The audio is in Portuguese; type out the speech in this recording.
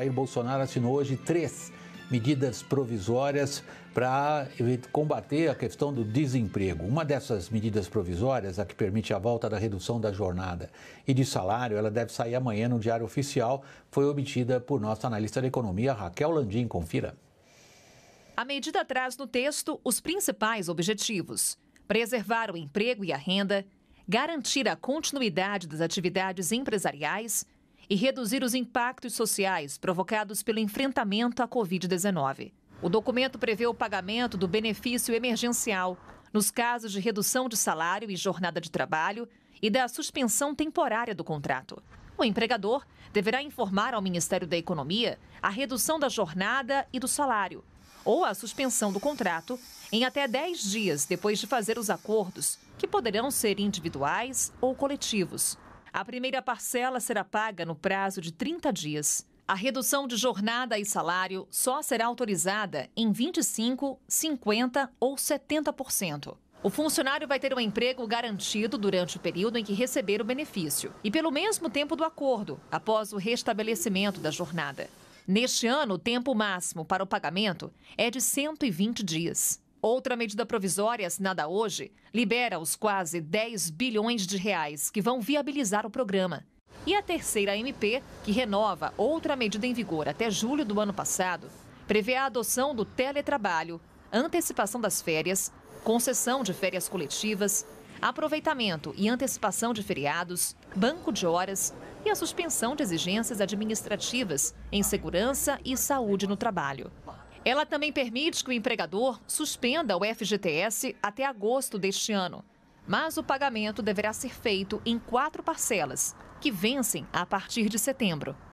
Jair Bolsonaro assinou hoje três medidas provisórias para combater a questão do desemprego. Uma dessas medidas provisórias, a que permite a volta da redução da jornada e de salário, ela deve sair amanhã no Diário Oficial, foi obtida por nossa analista da economia, Raquel Landim. Confira. A medida traz no texto os principais objetivos: preservar o emprego e a renda, garantir a continuidade das atividades empresariais e reduzir os impactos sociais provocados pelo enfrentamento à Covid-19. O documento prevê o pagamento do benefício emergencial nos casos de redução de salário e jornada de trabalho e da suspensão temporária do contrato. O empregador deverá informar ao Ministério da Economia a redução da jornada e do salário, ou a suspensão do contrato, em até 10 dias depois de fazer os acordos, que poderão ser individuais ou coletivos. A primeira parcela será paga no prazo de 30 dias. A redução de jornada e salário só será autorizada em 25, 50 ou 70%. O funcionário vai ter um emprego garantido durante o período em que receber o benefício e pelo mesmo tempo do acordo, após o restabelecimento da jornada. Neste ano, o tempo máximo para o pagamento é de 120 dias. Outra medida provisória assinada hoje libera os quase 10 bilhões de reais que vão viabilizar o programa. E a terceira MP, que renova outra medida em vigor até julho do ano passado, prevê a adoção do teletrabalho, antecipação das férias, concessão de férias coletivas, aproveitamento e antecipação de feriados, banco de horas e a suspensão de exigências administrativas em segurança e saúde no trabalho. Ela também permite que o empregador suspenda o FGTS até agosto deste ano. Mas o pagamento deverá ser feito em quatro parcelas, que vencem a partir de setembro.